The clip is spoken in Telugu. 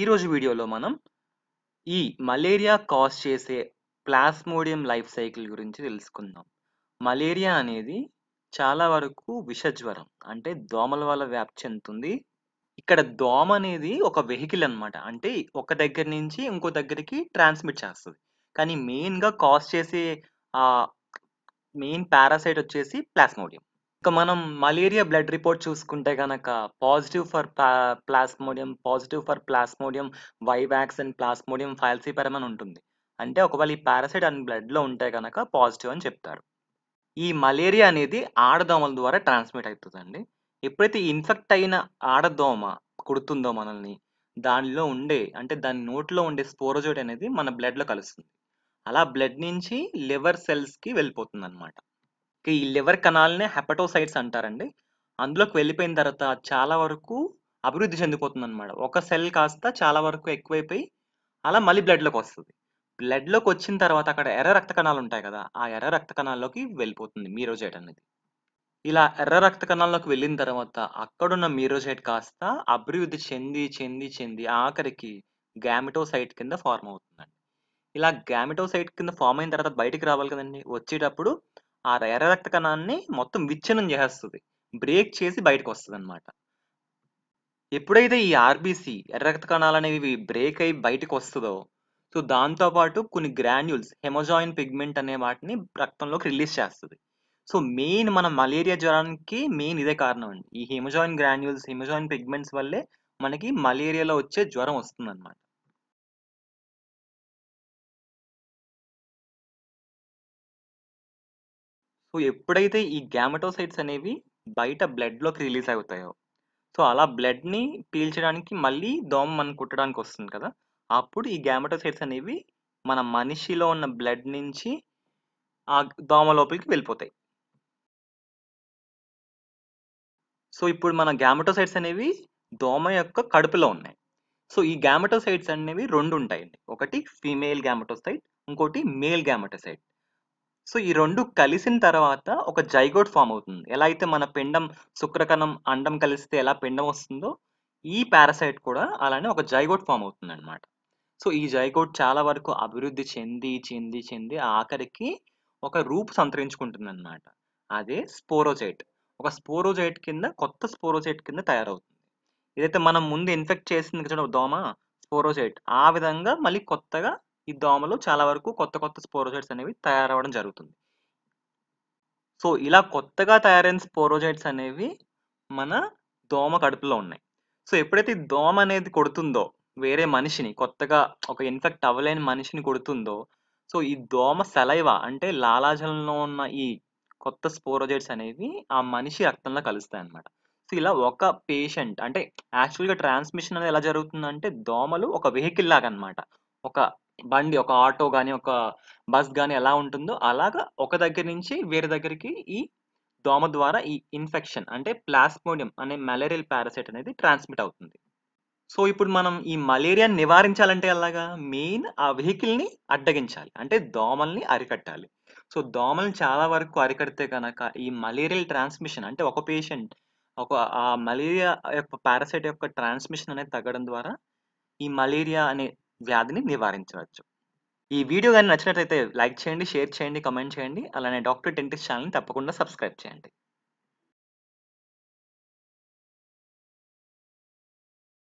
ఈరోజు వీడియోలో మనం ఈ మలేరియా కాజ్ చేసే ప్లాస్మోడియం లైఫ్ సైకిల్ గురించి తెలుసుకుందాం మలేరియా అనేది చాలా వరకు విషజ్వరం అంటే దోమల వల్ల వ్యాప్తి చెందుతుంది ఇక్కడ దోమ అనేది ఒక వెహికల్ అనమాట అంటే ఒక దగ్గర నుంచి ఇంకో దగ్గరికి ట్రాన్స్మిట్ చేస్తుంది కానీ మెయిన్గా కాజ్ చేసే మెయిన్ పారాసైట్ వచ్చేసి ప్లాస్మోడియం సో మనం మలేరియా బ్లడ్ రిపోర్ట్ చూసుకుంటే కనుక positive for plasmodium positive for plasmodium vivax and plasmodium ఫైల్సీ అని ఉంటుంది అంటే ఒకవేళ ఈ పారాసైట్ అండ్ బ్లడ్లో ఉంటే కనుక పాజిటివ్ అని చెప్తారు ఈ మలేరియా అనేది ఆడదోమల ద్వారా ట్రాన్స్మిట్ అవుతుందండి ఎప్పుడైతే ఇన్ఫెక్ట్ అయిన ఆడదోమ కుడుతుందో మనల్ని దానిలో ఉండే అంటే దాని నోట్లో ఉండే స్పోరోజోట్ అనేది మన బ్లడ్లో కలుస్తుంది అలా బ్లడ్ నుంచి లివర్ సెల్స్కి వెళ్ళిపోతుంది అనమాట ఈ లివర్ కణాలనే హెపటోసైట్స్ అంటారండి అందులోకి వెళ్ళిపోయిన తర్వాత చాలా వరకు అభివృద్ధి చెందిపోతుంది అనమాట ఒక సెల్ కాస్త చాలా వరకు ఎక్కువైపోయి అలా మళ్ళీ బ్లడ్లోకి వస్తుంది బ్లడ్లోకి వచ్చిన తర్వాత అక్కడ ఎర్ర రక్త కణాలు ఉంటాయి కదా ఆ ఎర్ర రక్త కణాల్లోకి వెళ్ళిపోతుంది మీరోజైట్ అనేది ఇలా ఎర్ర రక్త కణాల్లోకి వెళ్ళిన తర్వాత అక్కడున్న మీరోజైట్ కాస్త అభివృద్ధి చెంది చెంది చెంది ఆఖరికి గ్యామిటోసైట్ కింద ఫార్మ్ అవుతుందండి ఇలా గ్యామిటోసైట్ కింద ఫామ్ అయిన తర్వాత బయటికి రావాలి కదండి వచ్చేటప్పుడు ఆ ఎర్ర రక్త కణాన్ని మొత్తం విచ్ఛిన్నం చేస్తుంది బ్రేక్ చేసి బయటకు వస్తుంది అనమాట ఎప్పుడైతే ఈ ఆర్బీసీ ఎర్ర రక్త కణాలు అనేవి బ్రేక్ అయి బయటకు వస్తుందో సో దాంతోపాటు కొన్ని గ్రాన్యూల్స్ హెమోజాయిన్ పిగ్మెంట్ అనే వాటిని రక్తంలోకి రిలీజ్ చేస్తుంది సో మెయిన్ మన మలేరియా జ్వరానికి మెయిన్ ఇదే కారణం అండి ఈ హెమోజాయిన్ గ్రాన్యూల్స్ హెమోజాయిన్ పిగ్మెంట్స్ వల్లే మనకి మలేరియాలో వచ్చే జ్వరం వస్తుందన్నమాట సో ఎప్పుడైతే ఈ గ్యామటోసైట్స్ అనేవి బయట బ్లడ్లోకి రిలీజ్ అవుతాయో సో అలా బ్లడ్ని పీల్చడానికి మళ్ళీ దోమ మనం కుట్టడానికి వస్తుంది కదా అప్పుడు ఈ గ్యామటోసైట్స్ అనేవి మన మనిషిలో ఉన్న బ్లడ్ నుంచి ఆ దోమ లోపలికి వెళ్ళిపోతాయి సో ఇప్పుడు మన గ్యామటోసైట్స్ అనేవి దోమ యొక్క కడుపులో ఉన్నాయి సో ఈ గ్యామటోసైట్స్ అనేవి రెండు ఉంటాయండి ఒకటి ఫీమేల్ గ్యామటోసైట్ ఇంకోటి మేల్ గ్యామటోసైట్ సో ఈ రెండు కలిసిన తర్వాత ఒక జైగోట్ ఫామ్ అవుతుంది ఎలా అయితే మన పిండం శుక్రకణం అండం కలిస్తే ఎలా పిండం వస్తుందో ఈ పారాసైట్ కూడా అలానే ఒక జైగోట్ ఫామ్ అవుతుంది అనమాట సో ఈ జైగోట్ చాలా వరకు అభివృద్ధి చెంది చెంది చెంది ఆఖరికి ఒక రూపు సంతరించుకుంటుంది అనమాట అదే స్పోరోజైట్ ఒక స్పోరోజైట్ కింద కొత్త స్పోరోజైట్ కింద తయారవుతుంది ఏదైతే మనం ముందు ఇన్ఫెక్ట్ చేసింది చూడ దోమ స్పోరోజైట్ ఆ విధంగా మళ్ళీ కొత్తగా ఈ దోమలు చాలా వరకు కొత్త కొత్త స్పోరోజైట్స్ అనేవి తయారవడం జరుగుతుంది సో ఇలా కొత్తగా తయారైన స్పోరోజైట్స్ అనేవి మన దోమ కడుపులో ఉన్నాయి సో ఎప్పుడైతే దోమ అనేది కొడుతుందో వేరే మనిషిని కొత్తగా ఒక ఇన్ఫెక్ట్ అవ్వలేని మనిషిని కొడుతుందో సో ఈ దోమ సెలైవ అంటే లాలాజలంలో ఉన్న ఈ కొత్త స్పోరోజైట్స్ అనేవి ఆ మనిషి రక్తంలో కలుస్తాయి అన్నమాట సో ఇలా ఒక పేషెంట్ అంటే యాక్చువల్గా ట్రాన్స్మిషన్ అనేది ఎలా జరుగుతుందంటే దోమలు ఒక వెహికల్ లాగా అనమాట ఒక బండి ఒక ఆటో కానీ ఒక బస్ కానీ ఎలా ఉంటుందో అలాగా ఒక దగ్గర నుంచి వేరే దగ్గరికి ఈ దోమ ద్వారా ఈ ఇన్ఫెక్షన్ అంటే ప్లాస్మోడియం అనే మలేరియల్ పారాసైట్ అనేది ట్రాన్స్మిట్ అవుతుంది. సో, ఇప్పుడు మనం ఈ మలేరియాని నివారించాలంటే ఎలాగా? మెయిన్ ఆ వెహికల్‌ని అడ్డగించాలి. అంటే దోమల్ని అరికట్టాలి. సో, దోమల్ని చాలా వరకు అరికడితే కనుక ఈ మలేరియల్ ట్రాన్స్‌మిషన్ అంటే ఒక పేషెంట్ ఒక ఆ మలేరియా యొక్క పారాసైట్ యొక్క ట్రాన్స్‌మిషన్ అనేది తగ్గడం ద్వారా ఈ మలేరియా అనే వ్యాధిని నివారించవచ్చు ఈ వీడియో కానీ నచ్చినట్లయితే లైక్ చేయండి షేర్ చేయండి కమెంట్ చేయండి అలానే డాక్టర్ టెంటిస్ ఛానల్ని తప్పకుండా సబ్స్క్రైబ్ చేయండి